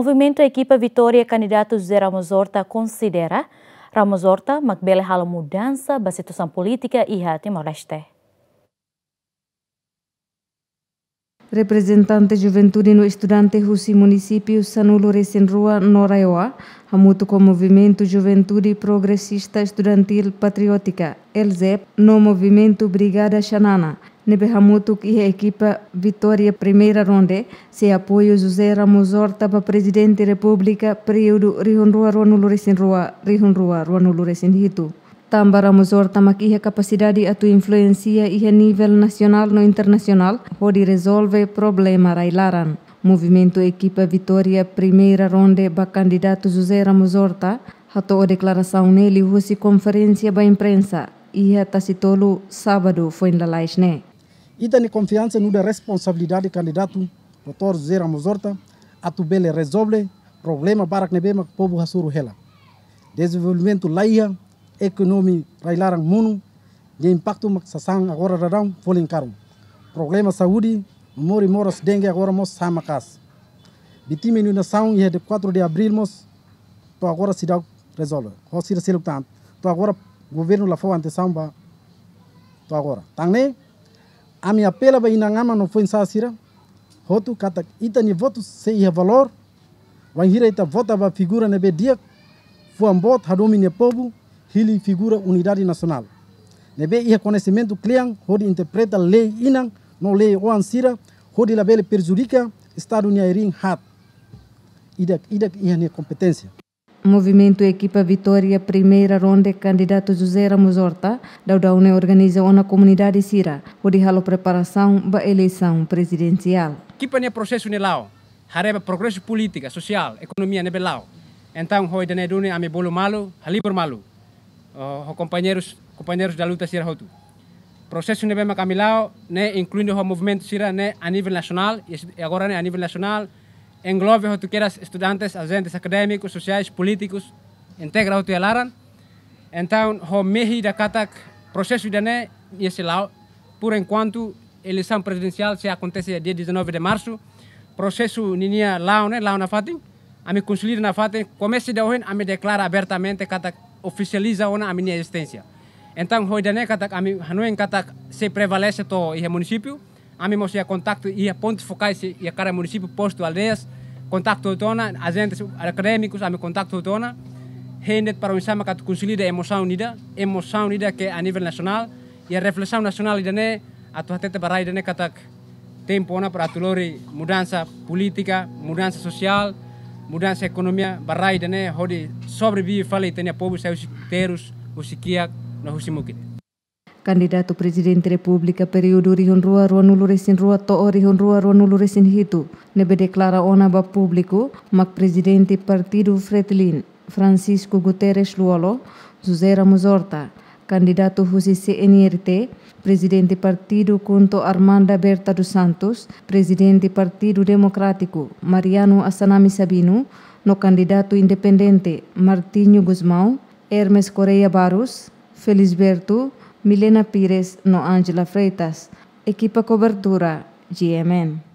Movimento Equipa Vitória candidato José Ramos Horta considera Ramos Horta makbele hal mudança da situação política e Timor-Leste. Representante Juventude no Estudante Rusi Município Sanulo rua Noraioa, amuto com Movimento Juventude Progressista Estudantil Patriótica, ELZEP, no Movimento Brigada Xanana, Nebe e a equipa Vitória Primeira Ronde, se apoio José Ramos Horta para Presidente da República, período Rihunrua Ruanuluresin Rua, Rihunrua Ruanuluresin Hitu. Tamba Ramos Horta mak ia capacidade a tua influência e a nível nacional no internacional, pode resolver problema railaran. Movimento Equipa Vitória Primeira Ronde para candidato José Ramos Horta, a declaração nele, houve conferência para imprensa, ia Tacitolo, sábado foi em Lalaisne. Né? Ida ni confiança na de do candidato, Dr. Zera Mozorta, resolve o problema barak o povo hasuru hela. Desenvolvimento laia, economia railarang mundo, de impacto maksasang agora radam folin karum. Problema saúde, mori moros dengue agora mos samakas. Bitime inundação e de 4 de abril mos, to agora cidade resolve. Ho sida to agora governo lá foi antes samba, to agora. Tangne, a minha apela vai inangama no foi insasira. Roto katak ita ni voto se ia valor. Wangira ita vota va figura nebe dia. Fuambot hadumi ne povo. Hili figura unidade nacional. Nebe ia conhecimento clian. Rodi interpreta lei inang. No lei oansira. Rodi labele perjudica. Estado ni airin hat. Idak idak ia ne competência. Movimento Equipa Vitória Primeira Ronda Candidato José Ramos Horta da União organizou na comunidade Sira o de preparação para eleição presidencial. Equipa ne é processo ne lau, hareba progresso política, social, economia ne belau. Então, hoje da Nedune ame bolo malo, halibor malo. Oh, uh, oh, companheiros, companheiros da luta Sira Hotu. Processo ne bema kamilau, ne incluindo o movimento Sira né a nível nacional e agora né a nível nacional englobe o que tu queiras, estudantes, agentes acadêmicos, sociais, políticos, integra o que laran. Então, o mehi da katak processo de né, esse lá, por enquanto, eleição presidencial se acontece dia 19 de março, processo ninia lá, né, lá na fatin, a me consulir na fatin, comece de hoje, a me declara abertamente katak oficializa ona a minha existência. Então, hoje né, katak a me em katak se prevalece to e município, Amimos ia contacto, ia pontos focais, a cara município, posto, aldeias, contacto tona, agentes acadêmicos, ame contacto tona. Hendet para o sama kat consolida emoção unida, emoção unida que é a nível nacional, e a reflexão nacional a idane, atu para barai idane katak tempo na para atulori mudança política, mudança social, mudança economia, barai idane, hodi sobrevive falei tenha povo, seus teros, usikiak, no husimukite. Kandidatu Presiden republika periode rihun rua rua nulu resin rua to'o rihun rua rua nulu resin hitu nebe deklara ona ba publiku mak Presiden partido fretlin Francisco Guterres Luolo José Ramos Horta candidato José CNRT presidente partido Kunto Armanda Berta dos Santos Presiden partido democrático Mariano Asanami Sabino no candidato independente Martinho Guzmão Hermes Correia Barus, Felisberto Milena Pires, no Angela Freitas, Equipa Cobertura, GMN.